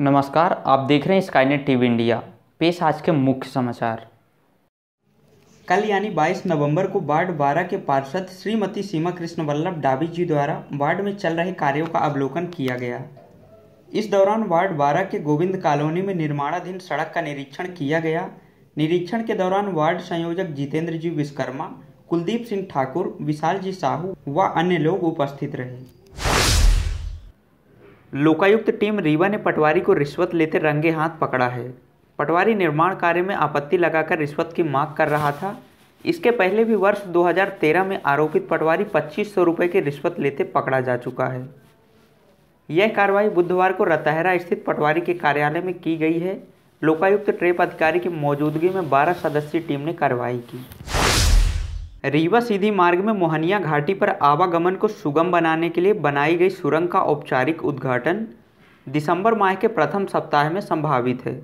नमस्कार आप देख रहे हैं स्काईनेट टीवी इंडिया पेश आज के मुख्य समाचार कल यानी 22 नवंबर को वार्ड 12 के पार्षद श्रीमती सीमा कृष्ण वल्लभ डाबी जी द्वारा वार्ड में चल रहे कार्यों का अवलोकन किया गया इस दौरान वार्ड 12 के गोविंद कॉलोनी में निर्माणाधीन सड़क का निरीक्षण किया गया निरीक्षण के दौरान वार्ड संयोजक जितेंद्र जी विश्वकर्मा कुलदीप सिंह ठाकुर विशाल जी साहू व अन्य लोग उपस्थित रहे लोकायुक्त टीम रीवा ने पटवारी को रिश्वत लेते रंगे हाथ पकड़ा है पटवारी निर्माण कार्य में आपत्ति लगाकर रिश्वत की मांग कर रहा था इसके पहले भी वर्ष 2013 में आरोपित पटवारी पच्चीस सौ रुपये की रिश्वत लेते पकड़ा जा चुका है यह कार्रवाई बुधवार को रतहरा स्थित पटवारी के कार्यालय में की गई है लोकायुक्त ट्रेप अधिकारी की मौजूदगी में 12 सदस्यीय टीम ने कार्रवाई की रीवा सीधी मार्ग में मोहनिया घाटी पर आवागमन को सुगम बनाने के लिए बनाई गई सुरंग का औपचारिक उद्घाटन दिसंबर माह के प्रथम सप्ताह में संभावित है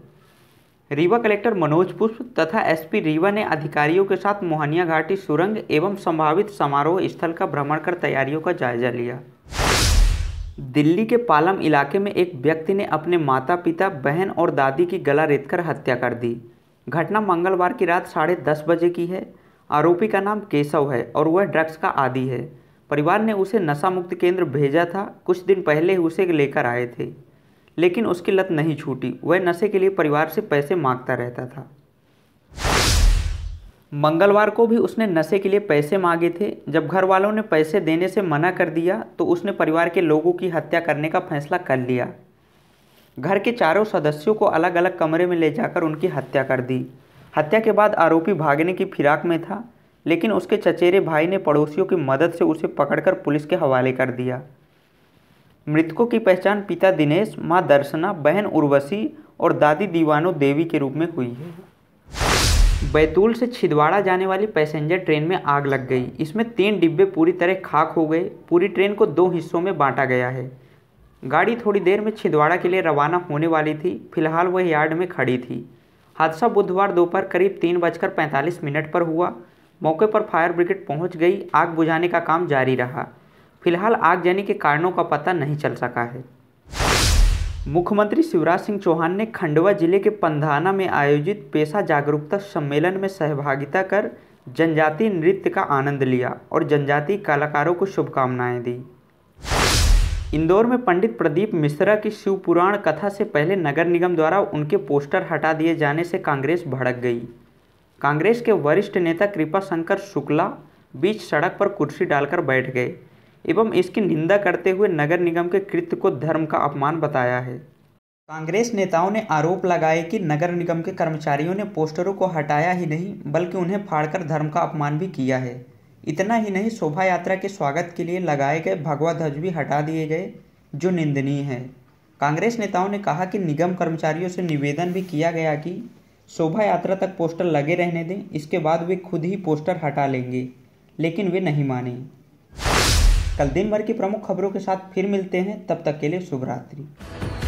रीवा कलेक्टर मनोज पुष्प तथा एसपी रीवा ने अधिकारियों के साथ मोहनिया घाटी सुरंग एवं संभावित समारोह स्थल का भ्रमण कर तैयारियों का जायजा लिया दिल्ली के पालम इलाके में एक व्यक्ति ने अपने माता पिता बहन और दादी की गला रेतकर हत्या कर दी घटना मंगलवार की रात साढ़े दस बजे की है आरोपी का नाम केशव है और वह ड्रग्स का आदि है परिवार ने उसे नशा मुक्त केंद्र भेजा था कुछ दिन पहले उसे लेकर आए थे लेकिन उसकी लत नहीं छूटी वह नशे के लिए परिवार से पैसे मांगता रहता था मंगलवार को भी उसने नशे के लिए पैसे मांगे थे जब घर वालों ने पैसे देने से मना कर दिया तो उसने परिवार के लोगों की हत्या करने का फैसला कर लिया घर के चारों सदस्यों को अलग अलग कमरे में ले जाकर उनकी हत्या कर दी हत्या के बाद आरोपी भागने की फिराक में था लेकिन उसके चचेरे भाई ने पड़ोसियों की मदद से उसे पकड़कर पुलिस के हवाले कर दिया मृतकों की पहचान पिता दिनेश माँ दर्शना बहन उर्वशी और दादी दीवानो देवी के रूप में हुई है बैतूल से छिदवाड़ा जाने वाली पैसेंजर ट्रेन में आग लग गई इसमें तीन डिब्बे पूरी तरह खाक हो गए पूरी ट्रेन को दो हिस्सों में बांटा गया है गाड़ी थोड़ी देर में छिदवाड़ा के लिए रवाना होने वाली थी फिलहाल वह यार्ड में खड़ी थी हादसा बुधवार दोपहर करीब तीन बजकर पैंतालीस मिनट पर हुआ मौके पर फायर ब्रिगेड पहुंच गई आग बुझाने का काम जारी रहा फिलहाल आगजनी के कारणों का पता नहीं चल सका है मुख्यमंत्री शिवराज सिंह चौहान ने खंडवा जिले के पंधाना में आयोजित पेशा जागरूकता सम्मेलन में सहभागिता कर जनजातीय नृत्य का आनंद लिया और जनजातीय कलाकारों को शुभकामनाएं दी इंदौर में पंडित प्रदीप मिश्रा की शिवपुराण कथा से पहले नगर निगम द्वारा उनके पोस्टर हटा दिए जाने से कांग्रेस भड़क गई कांग्रेस के वरिष्ठ नेता कृपा शंकर शुक्ला बीच सड़क पर कुर्सी डालकर बैठ गए एवं इसकी निंदा करते हुए नगर निगम के कृत्य को धर्म का अपमान बताया है कांग्रेस नेताओं ने आरोप लगाए कि नगर निगम के कर्मचारियों ने पोस्टरों को हटाया ही नहीं बल्कि उन्हें फाड़कर धर्म का अपमान भी किया है इतना ही नहीं शोभा यात्रा के स्वागत के लिए लगाए गए भगवा ध्वज भी हटा दिए गए जो निंदनीय है कांग्रेस नेताओं ने कहा कि निगम कर्मचारियों से निवेदन भी किया गया कि शोभा यात्रा तक पोस्टर लगे रहने दें इसके बाद वे खुद ही पोस्टर हटा लेंगे लेकिन वे नहीं माने कल दिन भर की प्रमुख खबरों के साथ फिर मिलते हैं तब तक के लिए शुभ रात्रि